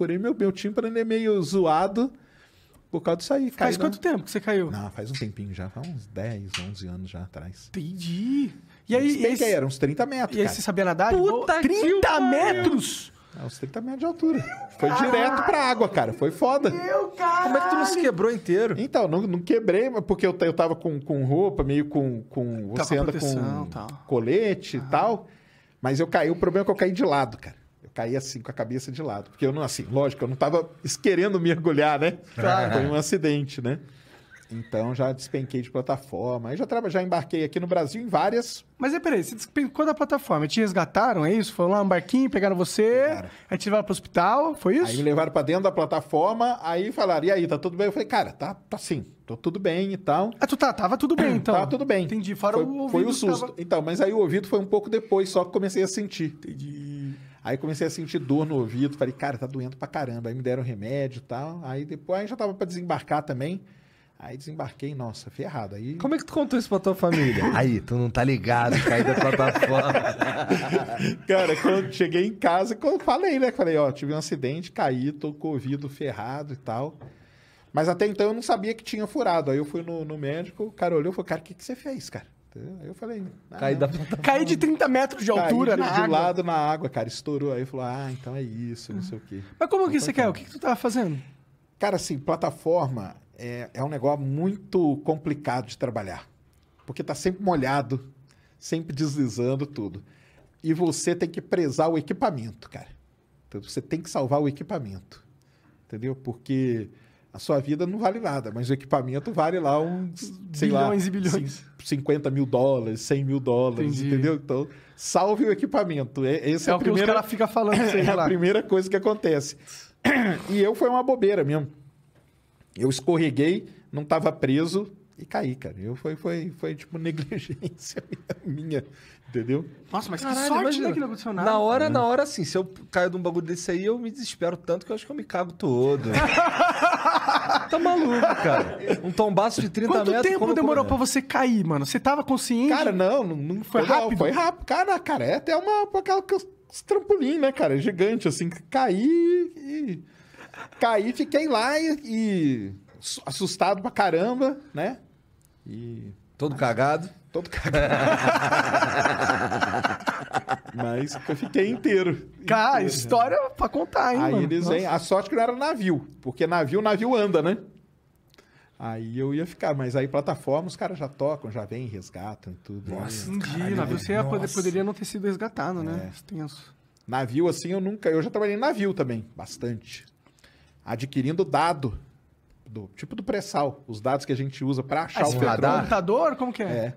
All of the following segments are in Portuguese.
Porém, meu, meu tímpano é meio zoado por causa disso aí. Faz quanto na... tempo que você caiu? Não, faz um tempinho já. Faz uns 10, 11 anos já atrás. Entendi. E aí... E aí era uns 30 metros, E aí você sabia nadar? Puta 30 metros? É uns 30 metros de altura. Foi direto pra água, cara. Foi foda. Meu caralho. Como é que tu não se quebrou inteiro? Então, não, não quebrei, porque eu, eu tava com, com roupa, meio com. com você anda com colete ah. e tal. Mas eu caí, o problema é que eu caí de lado, cara caí assim com a cabeça de lado. Porque eu não, assim, lógico, eu não estava querendo mergulhar, né? Claro. Foi um acidente, né? Então já despenquei de plataforma. Aí já, já embarquei aqui no Brasil em várias. Mas aí, é, peraí, você despencou da plataforma. Te resgataram, é isso? Foram lá um barquinho, pegaram você, aí te levaram pro hospital, foi isso? Aí me levaram para dentro da plataforma, aí falaram, e aí, tá tudo bem? Eu falei, cara, tá, tá sim, tô tudo bem e tal. Ah, tu tá, tava tudo bem então? tava tudo bem. Entendi, fora foi, o ouvido. Foi o susto. Tava... Então, mas aí o ouvido foi um pouco depois, só que comecei a sentir. Entendi. Aí comecei a sentir dor no ouvido, falei, cara, tá doendo pra caramba. Aí me deram remédio e tal. Aí depois aí já tava pra desembarcar também. Aí desembarquei, nossa, ferrado. Aí... Como é que tu contou isso pra tua família? Aí, tu não tá ligado, caí da plataforma. cara, quando cheguei em casa, quando falei, né? Falei, ó, tive um acidente, caí, tô com o ouvido ferrado e tal. Mas até então eu não sabia que tinha furado. Aí eu fui no, no médico, o cara olhou e falou, cara, o que, que você fez, cara? Aí eu falei. Ah, Caí, da... Tá Caí de 30 metros de altura, né? De, de lado na água, cara, estourou. Aí falou, ah, então é isso, não sei o quê. Mas como que você quer? O que, que tu tava fazendo? Cara, assim, plataforma é, é um negócio muito complicado de trabalhar. Porque tá sempre molhado, sempre deslizando tudo. E você tem que prezar o equipamento, cara. Então, você tem que salvar o equipamento. Entendeu? Porque a sua vida não vale nada, mas o equipamento vale lá uns, sei bilhões lá, e bilhões. 50 mil dólares, 100 mil dólares, Entendi. entendeu? Então, salve o equipamento. É, esse é, é a o primeira, que os caras ficam falando. É lá. a primeira coisa que acontece. E eu foi uma bobeira mesmo. Eu escorreguei, não estava preso e caí, cara. Eu foi, foi, foi tipo negligência minha, entendeu? Nossa, mas Caralho, que sorte, né, imagina. que não aconteceu nada. Na hora, hum. na hora, assim, se eu caio de um bagulho desse aí, eu me desespero tanto que eu acho que eu me cago todo. tá maluco, cara. Um tombaço de 30 Quanto metros. Quanto tempo demorou pra você cair, mano? Você tava consciente? Cara, não, não foi rápido. Foi rápido. Cara, cara, é até uma. aquela trampolim, né, cara? Gigante, assim. Caí e. Caí, fiquei lá e, e. assustado pra caramba, né? E. Todo cagado. Todo cagado. Mas eu fiquei inteiro. Cara, inteiro, história é pra contar, hein? Aí mano? eles vêm. A sorte que não era navio, porque navio, navio anda, né? Aí eu ia ficar, mas aí plataforma os caras já tocam, já vêm, resgatam e tudo. Nossa, um dia, navio você poder, poderia não ter sido resgatado, né? É. Tenso. Navio, assim, eu nunca. Eu já trabalhei em navio também, bastante. Adquirindo dado. Do, tipo do pré-sal, os dados que a gente usa para achar ah, o petróleo. radar? computador? Como que é? É.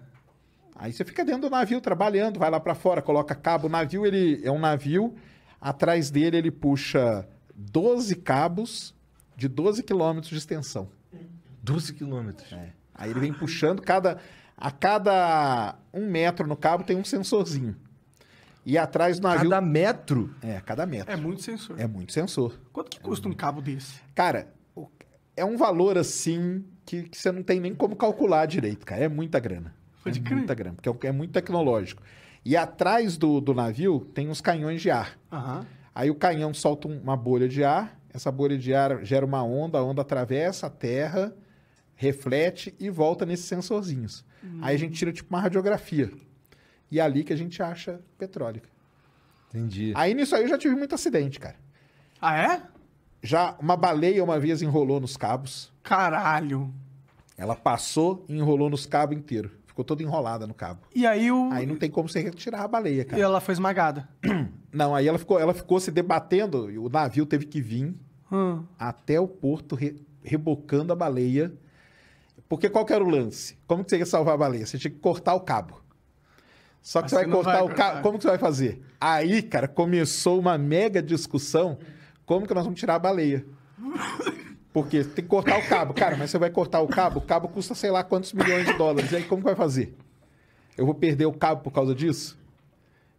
Aí você fica dentro do navio trabalhando, vai lá para fora, coloca cabo. O navio ele é um navio, atrás dele ele puxa 12 cabos de 12 quilômetros de extensão. 12 quilômetros? É. Aí ele vem puxando, cada, a cada um metro no cabo tem um sensorzinho. E atrás do navio. Cada metro? É, cada metro. É muito sensor. É muito sensor. Quanto que custa é muito... um cabo desse? Cara, é um valor assim que, que você não tem nem como calcular direito, cara. É muita grana. Pode é crer. muita grana, porque é, é muito tecnológico. E atrás do, do navio tem uns canhões de ar. Uhum. Aí o canhão solta uma bolha de ar, essa bolha de ar gera uma onda, a onda atravessa a terra, reflete e volta nesses sensorzinhos. Uhum. Aí a gente hum. tira tipo uma radiografia. E é ali que a gente acha petróleo. Entendi. Aí nisso aí eu já tive muito acidente, cara. Ah, é? Já uma baleia uma vez enrolou nos cabos. Caralho. Ela passou e enrolou nos cabos inteiro. Ficou toda enrolada no cabo. E aí o. Aí não tem como você retirar a baleia, cara. E ela foi esmagada. Não, aí ela ficou, ela ficou se debatendo, o navio teve que vir hum. até o porto re, rebocando a baleia. Porque qual que era o lance? Como que você ia salvar a baleia? Você tinha que cortar o cabo. Só que você assim vai cortar vai o cabo. Como que você vai fazer? Aí, cara, começou uma mega discussão. Como que nós vamos tirar a baleia? Porque tem que cortar o cabo. Cara, mas você vai cortar o cabo? O cabo custa sei lá quantos milhões de dólares. E aí como que vai fazer? Eu vou perder o cabo por causa disso?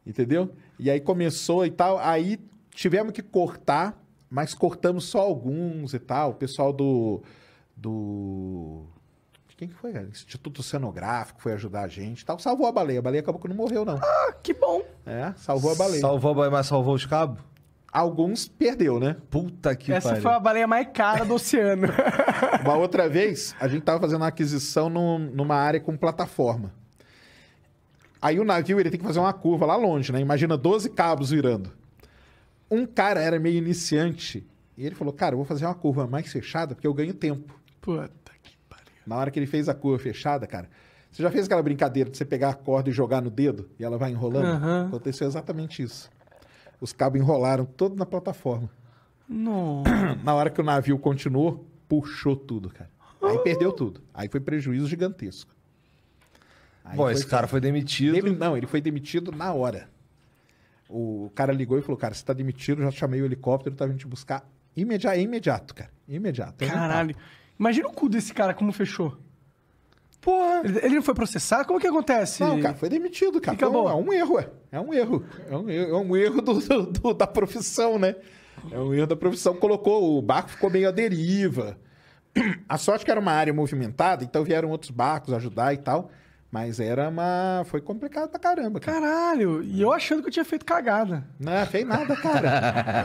Entendeu? E aí começou e tal. Aí tivemos que cortar, mas cortamos só alguns e tal. O pessoal do. do quem que foi, Instituto Oceanográfico foi ajudar a gente tal. Salvou a baleia. A baleia acabou que não morreu, não. Ah, que bom! É, salvou a baleia. Salvou a baleia, mas salvou os cabos? Alguns perdeu, né? Puta que Essa foi a baleia mais cara do oceano. uma outra vez, a gente tava fazendo uma aquisição no, numa área com plataforma. Aí o navio ele tem que fazer uma curva lá longe, né? Imagina 12 cabos virando. Um cara era meio iniciante e ele falou: Cara, eu vou fazer uma curva mais fechada porque eu ganho tempo. Puta que pariu. Na hora que ele fez a curva fechada, cara, você já fez aquela brincadeira de você pegar a corda e jogar no dedo e ela vai enrolando? Uhum. Aconteceu exatamente isso. Os cabos enrolaram todo na plataforma. Nossa. Na hora que o navio continuou, puxou tudo, cara. Aí perdeu tudo. Aí foi prejuízo gigantesco. Aí Bom, foi... esse cara foi demitido. Ele, não, ele foi demitido na hora. O cara ligou e falou: Cara, você tá demitido, já chamei o helicóptero, tá vindo te buscar. Imediato, imediato, cara. Imediato. É Caralho. Imagina o cu desse cara como fechou. Porra. Ele não foi processar? Como que acontece? Não, cara, foi demitido, cara. Foi é um erro, é. É um erro. É um erro, é um erro do, do, do, da profissão, né? É um erro da profissão. Colocou, o barco ficou meio à deriva. A sorte que era uma área movimentada, então vieram outros barcos ajudar e tal. Mas era uma. Foi complicado pra caramba. Cara. Caralho! E eu achando que eu tinha feito cagada. Não, fez nada, cara.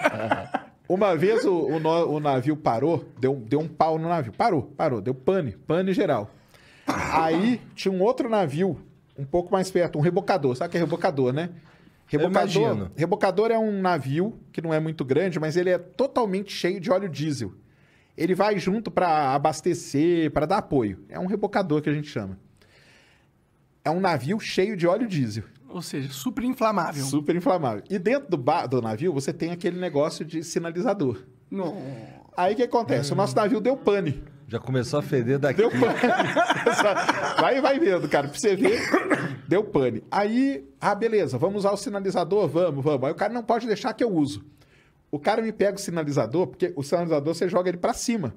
Uma vez o, o, no, o navio parou, deu, deu um pau no navio. Parou, parou, deu pane, pane geral. Aí tinha um outro navio, um pouco mais perto, um rebocador. Sabe o que é rebocador, né? Rebocador, rebocador é um navio que não é muito grande, mas ele é totalmente cheio de óleo diesel. Ele vai junto para abastecer, para dar apoio. É um rebocador que a gente chama é um navio cheio de óleo diesel. Ou seja, super inflamável. Super inflamável. E dentro do, bar, do navio, você tem aquele negócio de sinalizador. Não. Aí o que acontece? O nosso navio deu pane. Já começou a feder daqui. Deu pane. vai, vai vendo, cara. Pra você ver, deu pane. Aí, ah, beleza, vamos usar o sinalizador? Vamos, vamos. Aí o cara não pode deixar que eu uso. O cara me pega o sinalizador, porque o sinalizador você joga ele para cima.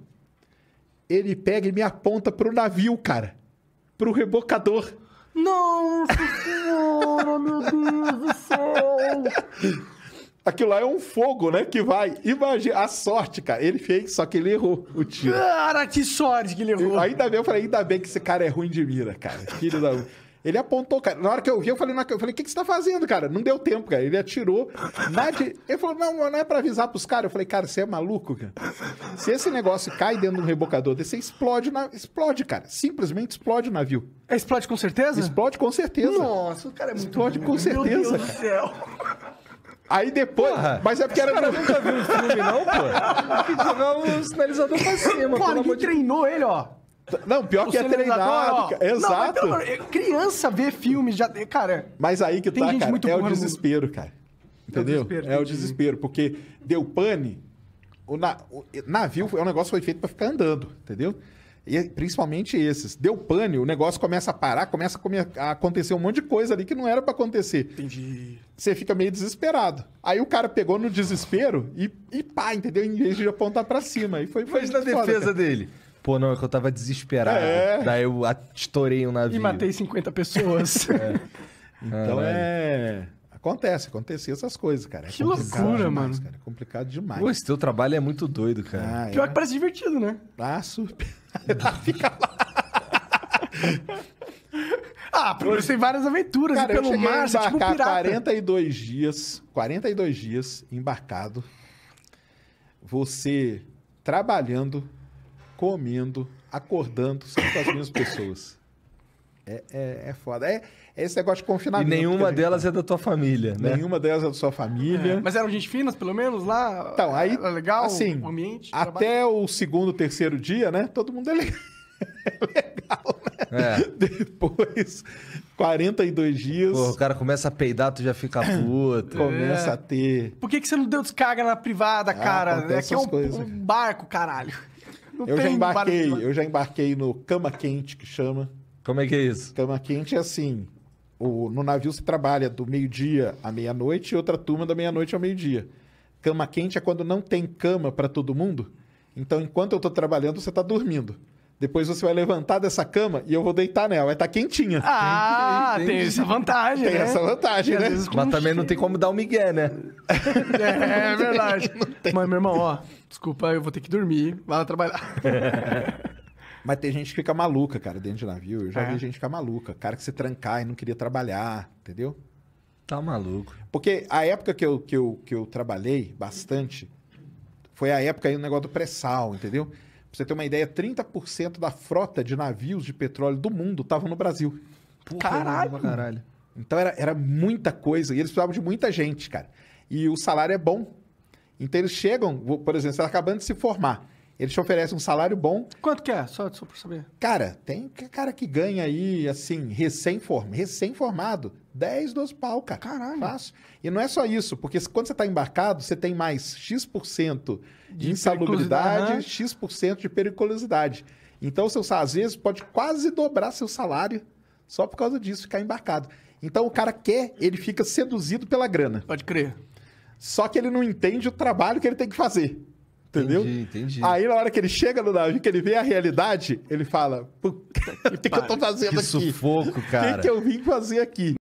Ele pega e me aponta pro navio, cara. Pro rebocador. Nossa Senhora, meu Deus do céu! Aquilo lá é um fogo, né? Que vai. Imagina a sorte, cara. Ele fez, só que ele errou o tiro. Cara, que sorte que ele errou. Eu, ainda bem, eu falei, ainda bem que esse cara é ruim de mira, cara. Filho da. Ele apontou, cara. Na hora que eu vi, eu falei, eu falei, o que, que você tá fazendo, cara? Não deu tempo, cara. Ele atirou. Na de... Ele falou, não, não é pra avisar pros caras. Eu falei, cara, você é maluco, cara. Se esse negócio cai dentro de um rebocador desse, explode, na... explode, cara. Simplesmente explode o navio. É, explode com certeza? Explode com certeza. Nossa, o cara é muito Explode bom, com né? certeza. Meu Deus do céu. Aí depois. Porra, mas é porque era. Cara, nunca viu um filme, não, pô? Tem que jogar o sinalizador pra cima. Cara, quem treinou ele, ó. Não, pior o que é treinado. Ó, Exato. Não, criança vê filmes já. Cara. Mas aí que tá, é cara. É o desespero, cara. Entendeu? É o desespero, é o desespero porque deu pane. O, na, o navio é um negócio que foi feito para ficar andando, entendeu? E é principalmente esses. Deu pane, o negócio começa a parar, começa a, acontecer um monte de coisa ali que não era para acontecer. Entendi. Você fica meio desesperado. Aí o cara pegou no desespero e, e pá, entendeu? Em vez de apontar para cima. E foi, foi Mas na defesa cara. dele. Pô, não, é que eu tava desesperado. É. Daí eu estourei um navio. E matei 50 pessoas. é. Então ah, é. Acontece, acontecia essas coisas, cara. É que loucura, demais, mano. Cara. É complicado demais. Pô, esse teu trabalho é muito doido, cara. Ah, Pior é... que parece divertido, né? Ah, super. Fica lá. ah, porque você tem várias aventuras cara, pelo mar, você é tipo um 42 dias, 42 dias embarcado. Você trabalhando comendo, acordando, sempre com as mesmas pessoas. É, é, é foda. É, é, esse negócio de confinamento. E nenhuma delas é da tua família, né? Nenhuma delas é da sua família. É. Mas eram gente finas, pelo menos, lá? Então, aí... Era legal assim, o ambiente? até o segundo, terceiro dia, né? Todo mundo é legal. né? É. Depois, 42 dias... Porra, o cara começa a peidar, tu já fica é. puto. começa a ter... Por que, que você não deu descarga na privada, ah, cara? Aqui é, é um, um barco, caralho. Não eu já embarquei, eu já embarquei no cama quente que chama. Como é que é isso? Cama quente é assim. O, no navio se trabalha do meio-dia à meia-noite e outra turma da meia-noite ao meio-dia. Cama quente é quando não tem cama para todo mundo. Então, enquanto eu estou trabalhando, você está dormindo. Depois você vai levantar dessa cama e eu vou deitar nela. Vai estar tá quentinha. Ah, tem, tem, tem, essa vantagem. Tem né? essa vantagem, né? Mas também cheiro. não tem como dar um migué, né? É, é verdade. Mas, meu irmão, ó, desculpa, eu vou ter que dormir. Vai lá trabalhar. Mas tem gente que fica maluca, cara, dentro de navio. Eu já é. vi gente ficar maluca. Cara que se trancar e não queria trabalhar, entendeu? Tá maluco. Porque a época que eu, que eu, que eu trabalhei bastante foi a época aí do negócio do pré-sal, entendeu? Pra você ter uma ideia, 30% da frota de navios de petróleo do mundo estava no Brasil. Porra, caralho. caralho. Então era, era muita coisa. E eles precisavam de muita gente, cara. E o salário é bom. Então eles chegam, por exemplo, você está acabando de se formar. Eles te oferecem um salário bom. Quanto que é? Só, só para saber. Cara, tem cara que ganha aí, assim, recém-formado, recém -formado, 10, 12 pau, cara. Caralho. Fácil. E não é só isso, porque quando você está embarcado, você tem mais X% de, de insalubridade, X% de periculosidade. Então, seu, às vezes, pode quase dobrar seu salário só por causa disso, ficar embarcado. Então, o cara quer, ele fica seduzido pela grana. Pode crer. Só que ele não entende o trabalho que ele tem que fazer. Entendeu? Entendi, entendi. Aí na hora que ele chega no navio, que ele vê a realidade, ele fala: o que, que, eu tô fazendo que aqui? Sufoco, cara. O que, que eu vim fazer aqui?